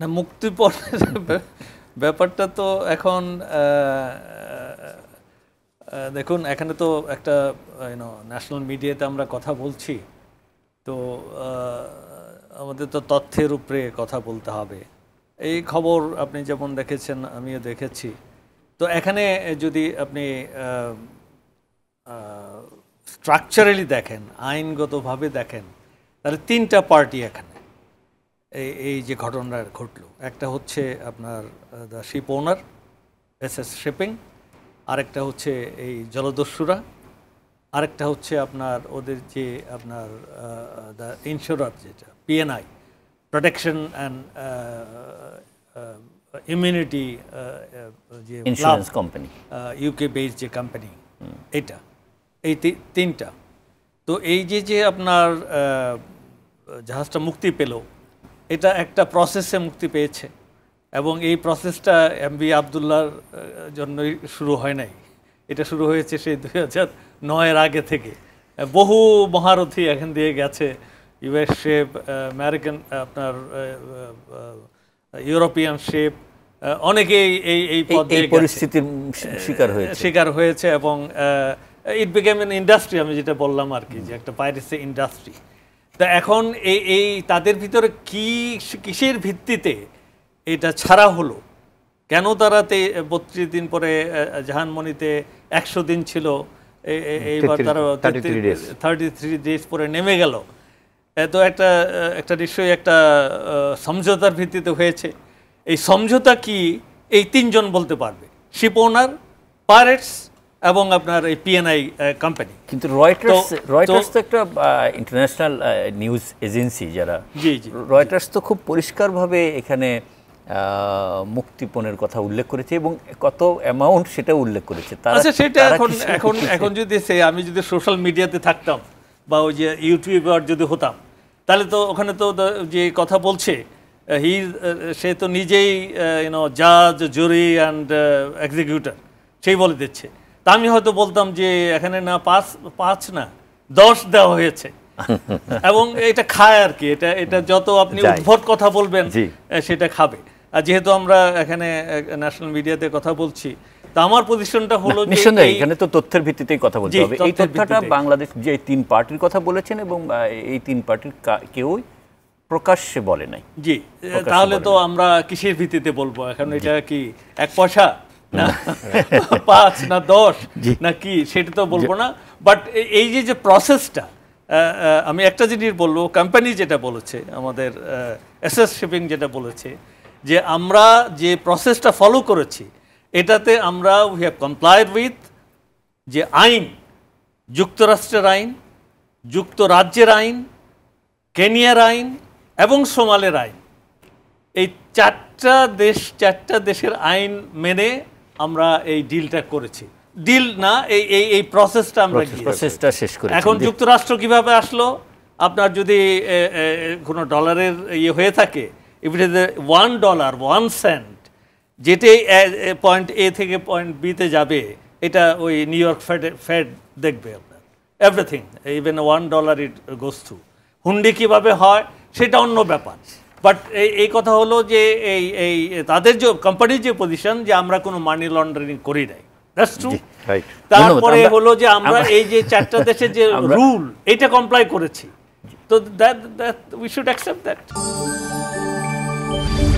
না মুক্তিপণের ব্যাপারটা তো এখন দেখুন এখানে তো একটা ইউনো ন্যাশনাল মিডিয়াতে আমরা কথা বলছি তো আমাদের তো তথ্যের উপরে কথা বলতে হবে এই খবর আপনি যেমন দেখেছেন আমিও দেখেছি তো এখানে যদি আপনি স্ট্রাকচারালি দেখেন আইনগতভাবে দেখেন তাহলে তিনটা পার্টি এখানে এই যে ঘটনাটা ঘটল একটা হচ্ছে আপনার the ship owner S S shipping আরেকটা হচ্ছে এই জলদস্যুরা আরেকটা হচ্ছে আপনার ওদের যে আপনার দ্য ইনস্যুরার যেটা পিএনআই প্রোটেকশন অ্যান্ড ইমিউনিটি যে ইন্স্যুরেন্স কোম্পানি ইউকে বেস যে কোম্পানি এটা এই তিনটা তো এই যে যে আপনার জাহাজটা মুক্তি পেলো এটা একটা প্রসেসে মুক্তি পেয়েছে এবং এই প্রসেসটা এম বি আবদুল্লার জন্যই শুরু হয় নাই এটা শুরু হয়েছে সেই দুই হাজার নয়ের আগে থেকে বহু মহারথী এখান দিয়ে গেছে ইউএস শেপ আমেরিকান আপনার ইউরোপিয়ান শেপ অনেকেই এই এই পরিস্থিতির শিকার হয়েছে শিকার হয়েছে এবং ইট বিকেম ইন ইন্ডাস্ট্রি আমি যেটা বললাম আর কি যে একটা পাইরেসি ইন্ডাস্ট্রি তা এখন এই এই তাদের ভিতরে কি কিসের ভিত্তিতে এটা ছাড়া হলো কেন তারা তে বত্রিশ দিন পরে জাহানমণিতে একশো দিন ছিল এইবার তারা থার্টি থ্রি ডেজ পরে নেমে গেল এত একটা একটা নিশ্চয়ই একটা সমঝোতার ভিত্তিতে হয়েছে এই সমঝোতা কি এই তিনজন বলতে পারবে শিপ ওনার পাইরেটস এবং আপনার এই পিএনআই কোম্পানি uh, কিন্তু রয়টার্স রয়টার্স তো একটা ইন্টারন্যাশনাল নিউজ এজেন্সি যারা জি জি রয়টার্স তো খুব পরিষ্কারভাবে এখানে uh, মুক্তিপণের কথা উল্লেখ করেছে এবং কত অ্যামাউন্ট সেটা উল্লেখ করেছে আচ্ছা সেটা এখন এখন এখন যদি সে আমি যদি সোশ্যাল মিডিয়াতে থাকতাম বা ওই যে ইউটিউবার যদি হতাম তাহলে তো ওখানে তো যে কথা বলছে হি uh, সে তো নিজেই ইউনো জাজ জুরি অ্যান্ড এক্সিকিউটার সেই বলে দিচ্ছে তা আমি হয়তো বলতাম যে এখানে না পাঁচ পাঁচ না দশ দেওয়া হয়েছে এবং এটা খায় আর কি এটা এটা যত আপনি উদ্ভট কথা বলবেন সেটা খাবে আর যেহেতু আমরা এখানে ন্যাশনাল মিডিয়াতে কথা বলছি তা আমার পজিশনটা হলো নিঃসন্দেহে এখানে তো তথ্যের ভিত্তিতেই কথা বলতে হবে এই তথ্যটা বাংলাদেশ যে তিন পার্টির কথা বলেছেন এবং এই তিন পার্টির কেউই প্রকাশ্যে বলে নাই জি তাহলে তো আমরা কিসের ভিত্তিতে বলবো এখন এটা কি এক পয়সা না পাঁচ না দশ না কি সেটা তো বলবো না বাট এই যে যে প্রসেসটা আমি একটা জিনিস বলবো কোম্পানি যেটা বলেছে আমাদের এসএস শিপিং যেটা বলেছে যে আমরা যে প্রসেসটা ফলো করেছি এটাতে আমরা উই হ্যাভ কমপ্লায়েড উইথ যে আইন যুক্তরাষ্ট্রের আইন যুক্তরাজ্যের আইন কেনিয়ার আইন এবং সোমালের আইন এই চারটা দেশ চারটা দেশের আইন মেনে আমরা এই ডিলটা করেছি ডিল না এই এই এই প্রসেসটা আমরা প্রসেসটা শেষ করি এখন যুক্তরাষ্ট্র কিভাবে আসলো আপনার যদি কোনো ডলারের ইয়ে হয়ে থাকে if it is one dollar one cent যেটি পয়েন্ট এ থেকে পয়েন্ট বিতে যাবে এটা ওই নিউ ইয়র্ক ফেড ফেড দেখবে আপনার everything even one dollar it goes to হুন্ডি কীভাবে হয় সেটা অন্য ব্যাপার বাট এই কথা হলো যে এই এই তাদের যে কোম্পানির যে পজিশন যে আমরা কোনো মানি লন্ডারিং করি নাই তারপরে হলো যে আমরা এই যে চারটা দেশের যে রুল এটা কমপ্লাই করেছি তো that that we should accept that